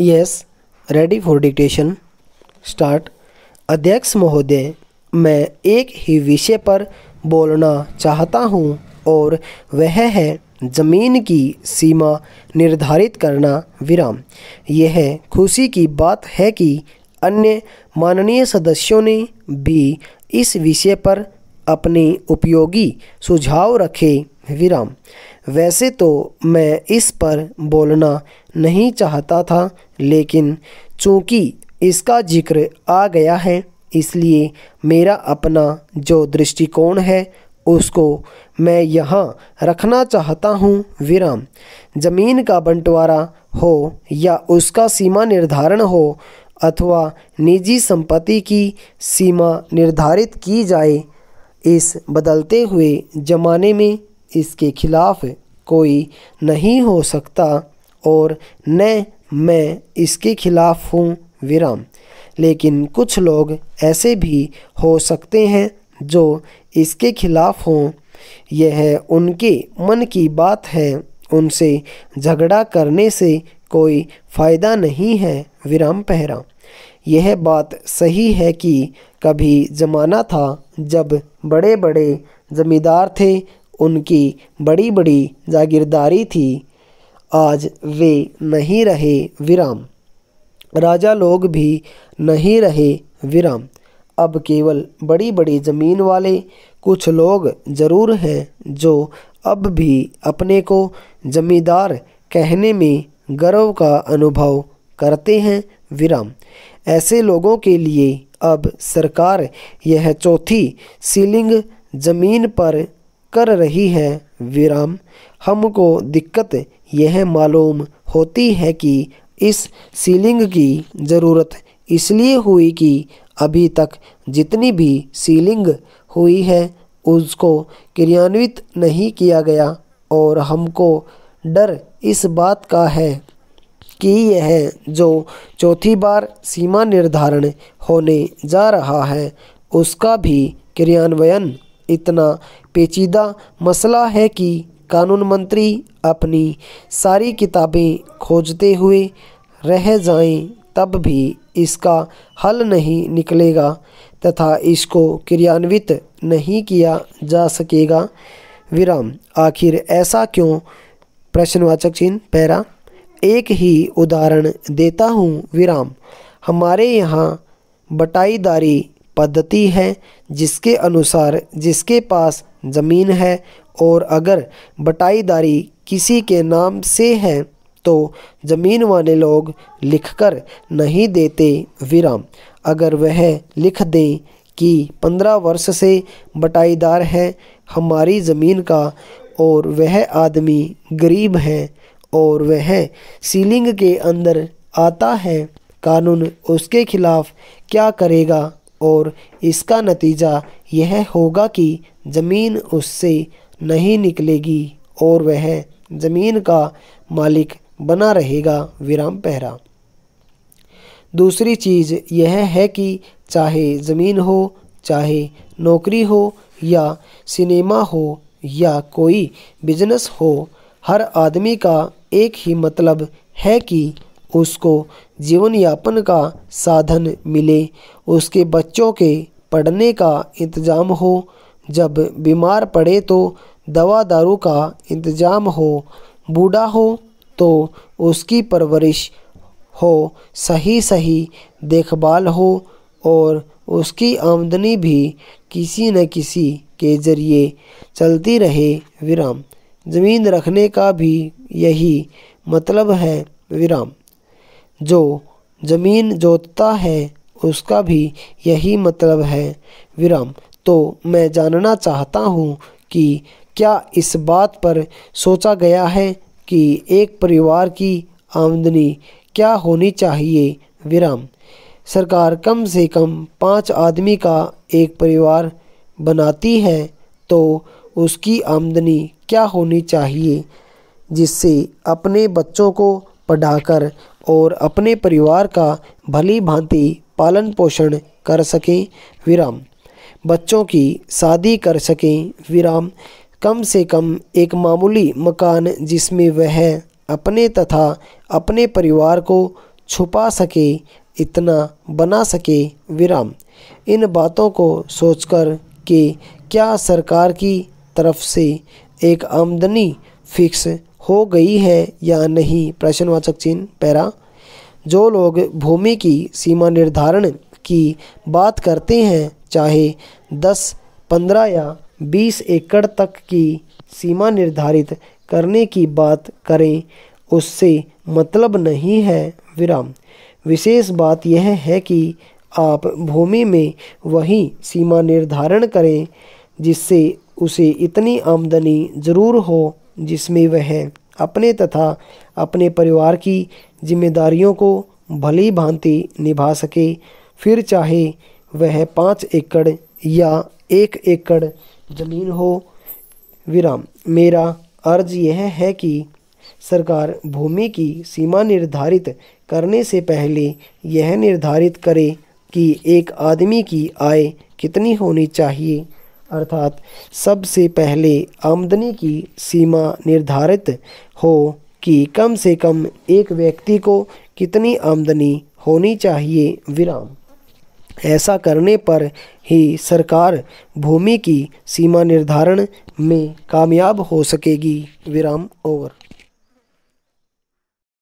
yes ready for dictation start अध्यक्ष महोदय मैं एक ही विषय पर बोलना चाहता हूँ और वह है ज़मीन की सीमा निर्धारित करना विराम यह खुशी की बात है कि अन्य माननीय सदस्यों ने भी इस विषय पर अपने उपयोगी सुझाव रखे विराम वैसे तो मैं इस पर बोलना नहीं चाहता था लेकिन चूंकि इसका जिक्र आ गया है इसलिए मेरा अपना जो दृष्टिकोण है उसको मैं यहाँ रखना चाहता हूँ विराम जमीन का बंटवारा हो या उसका सीमा निर्धारण हो अथवा निजी संपत्ति की सीमा निर्धारित की जाए इस बदलते हुए ज़माने में इसके खिलाफ कोई नहीं हो सकता और न मैं इसके खिलाफ हूँ विराम लेकिन कुछ लोग ऐसे भी हो सकते हैं जो इसके खिलाफ हों यह उनके मन की बात है उनसे झगड़ा करने से कोई फ़ायदा नहीं है विराम पहरा यह बात सही है कि कभी ज़माना था जब बड़े बड़े ज़मींदार थे उनकी बड़ी बड़ी जागीरदारी थी आज वे नहीं रहे विराम राजा लोग भी नहीं रहे विराम अब केवल बड़ी बड़ी ज़मीन वाले कुछ लोग ज़रूर हैं जो अब भी अपने को ज़मींदार कहने में गर्व का अनुभव करते हैं विराम ऐसे लोगों के लिए अब सरकार यह चौथी सीलिंग ज़मीन पर कर रही है विराम हमको दिक्कत यह मालूम होती है कि इस सीलिंग की ज़रूरत इसलिए हुई कि अभी तक जितनी भी सीलिंग हुई है उसको क्रियान्वित नहीं किया गया और हमको डर इस बात का है कि यह जो चौथी बार सीमा निर्धारण होने जा रहा है उसका भी क्रियान्वयन इतना पेचीदा मसला है कि कानून मंत्री अपनी सारी किताबें खोजते हुए रह जाएं तब भी इसका हल नहीं निकलेगा तथा इसको क्रियान्वित नहीं किया जा सकेगा विराम आखिर ऐसा क्यों प्रश्नवाचक चिन्ह पैरा एक ही उदाहरण देता हूँ विराम हमारे यहाँ बटाईदारी पद्धति है जिसके अनुसार जिसके पास ज़मीन है और अगर बटाईदारी किसी के नाम से है तो ज़मीन वाले लोग लिखकर नहीं देते विराम अगर वह लिख दें कि पंद्रह वर्ष से बटाईदार है हमारी ज़मीन का और वह आदमी गरीब है और वह सीलिंग के अंदर आता है कानून उसके खिलाफ़ क्या करेगा और इसका नतीजा यह होगा कि ज़मीन उससे नहीं निकलेगी और वह ज़मीन का मालिक बना रहेगा विराम पहरा दूसरी चीज़ यह है कि चाहे ज़मीन हो चाहे नौकरी हो या सिनेमा हो या कोई बिजनेस हो हर आदमी का एक ही मतलब है कि उसको जीवन यापन का साधन मिले उसके बच्चों के पढ़ने का इंतज़ाम हो जब बीमार पड़े तो दवा दारू का इंतज़ाम हो बूढ़ा हो तो उसकी परवरिश हो सही सही देखभाल हो और उसकी आमदनी भी किसी न किसी के ज़रिए चलती रहे विराम ज़मीन रखने का भी यही मतलब है विराम जो ज़मीन जोतता है उसका भी यही मतलब है विराम तो मैं जानना चाहता हूँ कि क्या इस बात पर सोचा गया है कि एक परिवार की आमदनी क्या होनी चाहिए विराम सरकार कम से कम पाँच आदमी का एक परिवार बनाती है तो उसकी आमदनी क्या होनी चाहिए जिससे अपने बच्चों को पढ़ाकर और अपने परिवार का भली भांति पालन पोषण कर सकें विराम बच्चों की शादी कर सकें विराम कम से कम एक मामूली मकान जिसमें वह अपने तथा अपने परिवार को छुपा सके इतना बना सके विराम इन बातों को सोचकर कि क्या सरकार की तरफ से एक आमदनी फिक्स हो गई है या नहीं प्रश्नवाचक चिन्ह पैरा जो लोग भूमि की सीमा निर्धारण की बात करते हैं चाहे दस पंद्रह या बीस एकड़ तक की सीमा निर्धारित करने की बात करें उससे मतलब नहीं है विराम विशेष बात यह है कि आप भूमि में वही सीमा निर्धारण करें जिससे उसे इतनी आमदनी ज़रूर हो जिसमें वह अपने तथा अपने परिवार की जिम्मेदारियों को भली भांति निभा सके फिर चाहे वह पाँच एकड़ या एक एकड़ ज़मीन हो विराम मेरा अर्ज यह है कि सरकार भूमि की सीमा निर्धारित करने से पहले यह निर्धारित करे कि एक आदमी की आय कितनी होनी चाहिए अर्थात सबसे पहले आमदनी की सीमा निर्धारित हो कि कम से कम एक व्यक्ति को कितनी आमदनी होनी चाहिए विराम ऐसा करने पर ही सरकार भूमि की सीमा निर्धारण में कामयाब हो सकेगी विराम ओवर